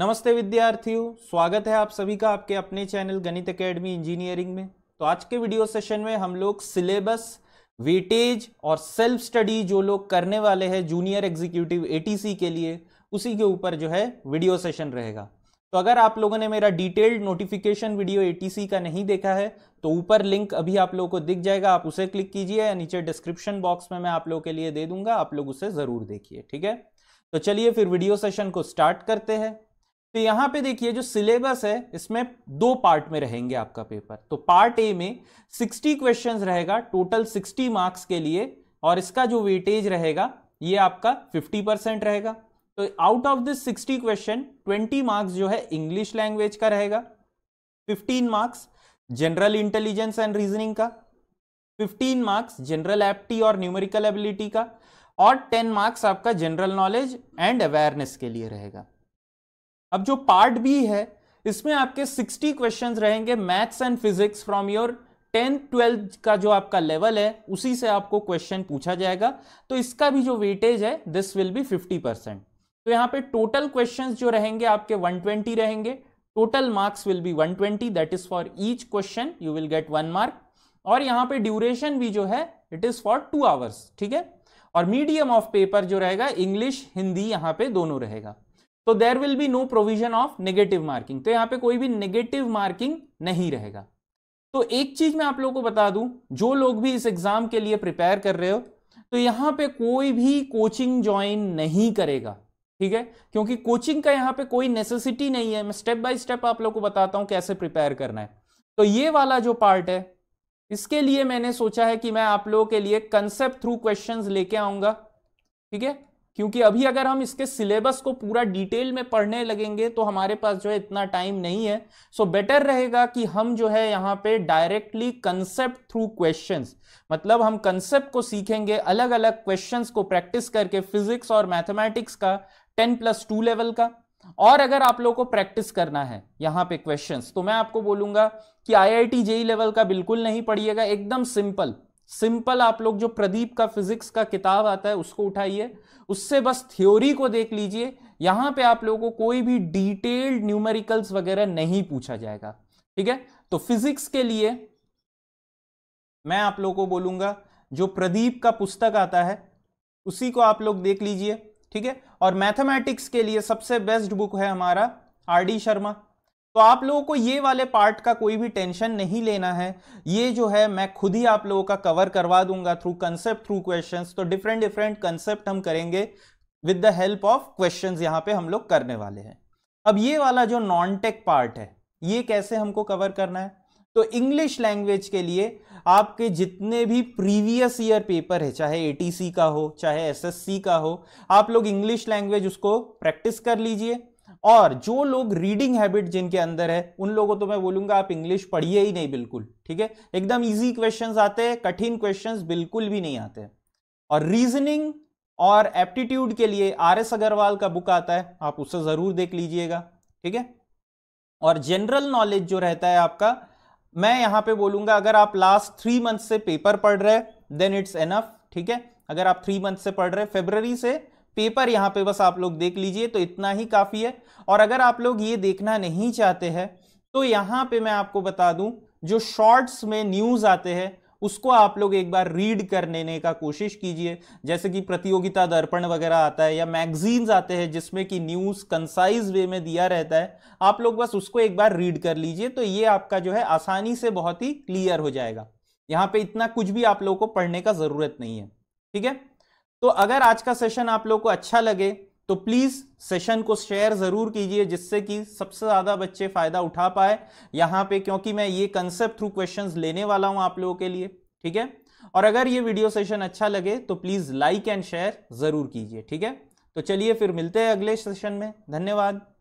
नमस्ते विद्यार्थियों स्वागत है आप सभी का आपके अपने चैनल गणित एकेडमी इंजीनियरिंग में तो आज के वीडियो सेशन में हम लोग सिलेबस वेटेज और सेल्फ स्टडी जो लोग करने वाले हैं जूनियर एग्जीक्यूटिव एटीसी के लिए उसी के ऊपर जो है वीडियो सेशन रहेगा तो अगर आप लोगों ने मेरा डिटेल्ड नोटिफिकेशन वीडियो ए का नहीं देखा है तो ऊपर लिंक अभी आप लोगों को दिख जाएगा आप उसे क्लिक कीजिए या नीचे डिस्क्रिप्शन बॉक्स में मैं आप लोगों के लिए दे दूंगा आप लोग उसे ज़रूर देखिए ठीक है तो चलिए फिर वीडियो सेशन को स्टार्ट करते हैं तो यहां पे देखिए जो सिलेबस है इसमें दो पार्ट में रहेंगे आपका पेपर तो पार्ट ए में 60 क्वेश्चंस रहेगा टोटल 60 मार्क्स के लिए और इसका जो वेटेज रहेगा ये आपका 50 परसेंट रहेगा तो out of this 60 question 20 marks जो है इंग्लिश लैंग्वेज का रहेगा 15 marks general intelligence and reasoning का 15 मार्क्स जनरल एप्टी और न्यूमेरिकल एबिलिटी का और 10 मार्क्स आपका जनरल नॉलेज एंड अवेयरनेस के लिए रहेगा अब जो पार्ट बी है इसमें आपके 60 क्वेश्चंस रहेंगे maths and physics from your tenth twelfth का जो आपका लेवल है उसी से आपको क्वेश्चन पूछा जाएगा तो इसका भी जो वेटेज है दिस विल बी 50 परसेंट तो यहाँ पे टोटल क्वेश्चंस जो रहेंगे आपके 120 रहेंगे total marks will be 120 that is for each question you will get one mark और यहाँ पे ड्यूरेशन भी जो है it is for two hours ठीक है और मीडियम ऑफ पेपर जो रहेगा इंग्लिश हिंदी यहाँ पे दोनों रहेगा तो there will be no provision of negative marking तो यहां पे कोई भी नेगेटिव मार्किंग नहीं रहेगा तो एक चीज मैं आप लोगों को बता दूं जो लोग भी इस एग्जाम के लिए प्रिपेयर कर रहे हो तो यहां पे कोई भी कोचिंग ज्वाइन नहीं करेगा ठीक है क्योंकि कोचिंग का यहां पे कोई नेसेसिटी नहीं है मैं स्टेप बाय स्टेप आप लोग को बताता हूं कैसे प्रिपेयर करना है तो ये वाला जो पार्ट है इसके लिए मैंने सोचा है कि मैं आप लोगों के लिए कंसेप्ट थ्रू क्वेश्चन लेके आऊंगा ठीक है क्योंकि अभी अगर हम इसके सिलेबस को पूरा डिटेल में पढ़ने लगेंगे तो हमारे पास जो है इतना टाइम नहीं है सो so बेटर रहेगा कि हम जो है यहाँ पे डायरेक्टली कंसेप्ट थ्रू क्वेश्चंस मतलब हम कंसेप्ट को सीखेंगे अलग अलग क्वेश्चंस को प्रैक्टिस करके फिजिक्स और मैथमेटिक्स का टेन प्लस टू लेवल का और अगर आप लोगों को प्रैक्टिस करना है यहाँ पे क्वेश्चंस तो मैं आपको बोलूंगा कि आई आई जेई लेवल का बिल्कुल नहीं पढ़िएगा एकदम सिंपल सिंपल आप लोग जो प्रदीप का फिजिक्स का किताब आता है उसको उठाइए उससे बस थ्योरी को देख लीजिए यहां पे आप लोगों को कोई भी डिटेल्ड न्यूमेरिकल्स वगैरह नहीं पूछा जाएगा ठीक है तो फिजिक्स के लिए मैं आप लोगों को बोलूंगा जो प्रदीप का पुस्तक आता है उसी को आप लोग देख लीजिए ठीक है और मैथमेटिक्स के लिए सबसे बेस्ट बुक है हमारा आर डी शर्मा तो आप लोगों को ये वाले पार्ट का कोई भी टेंशन नहीं लेना है ये जो है मैं खुद ही आप लोगों का कवर करवा दूंगा थ्रू कंसेप्ट थ्रू क्वेश्चन तो डिफरेंट डिफरेंट कंसेप्ट हम करेंगे with the help of question यहाँ पे हम लोग करने वाले हैं अब ये वाला जो नॉन टेक पार्ट है ये कैसे हमको कवर करना है तो इंग्लिश लैंग्वेज के लिए आपके जितने भी प्रीवियस ईयर पेपर है चाहे ए का हो चाहे एस का हो आप लोग इंग्लिश लैंग्वेज उसको प्रैक्टिस कर लीजिए और जो लोग रीडिंग हैबिट जिनके अंदर है उन लोगों तो मैं बोलूंगा आप इंग्लिश पढ़िए ही नहीं बिल्कुल ठीक है एकदम इजी क्वेश्चंस आते हैं कठिन क्वेश्चंस बिल्कुल भी नहीं आते और रीजनिंग और एप्टीट्यूड के लिए आर एस अग्रवाल का बुक आता है आप उसे ज़रूर देख लीजिएगा ठीक है और जनरल नॉलेज जो रहता है आपका मैं यहां पे बोलूंगा अगर आप लास्ट थ्री मंथ से पेपर पढ़ रहे देन इट्स एनफ ठीक है अगर आप थ्री मंथ से पढ़ रहे फेबररी से पेपर यहाँ पे बस आप लोग देख लीजिए तो इतना ही काफ़ी है और अगर आप लोग ये देखना नहीं चाहते हैं तो यहाँ पे मैं आपको बता दूं जो शॉर्ट्स में न्यूज़ आते हैं उसको आप लोग एक बार रीड कर लेने का कोशिश कीजिए जैसे कि प्रतियोगिता दर्पण वगैरह आता है या मैगजीन्स आते हैं जिसमें कि न्यूज़ कंसाइज वे में दिया रहता है आप लोग बस उसको एक बार रीड कर लीजिए तो ये आपका जो है आसानी से बहुत ही क्लियर हो जाएगा यहाँ पे इतना कुछ भी आप लोगों को पढ़ने का ज़रूरत नहीं है ठीक है तो अगर आज का सेशन आप लोग को अच्छा लगे तो प्लीज़ सेशन को शेयर ज़रूर कीजिए जिससे कि सबसे ज़्यादा बच्चे फ़ायदा उठा पाए यहाँ पे क्योंकि मैं ये कंसेप्ट थ्रू क्वेश्चंस लेने वाला हूँ आप लोगों के लिए ठीक है और अगर ये वीडियो सेशन अच्छा लगे तो प्लीज़ लाइक एंड शेयर ज़रूर कीजिए ठीक है तो चलिए फिर मिलते हैं अगले सेशन में धन्यवाद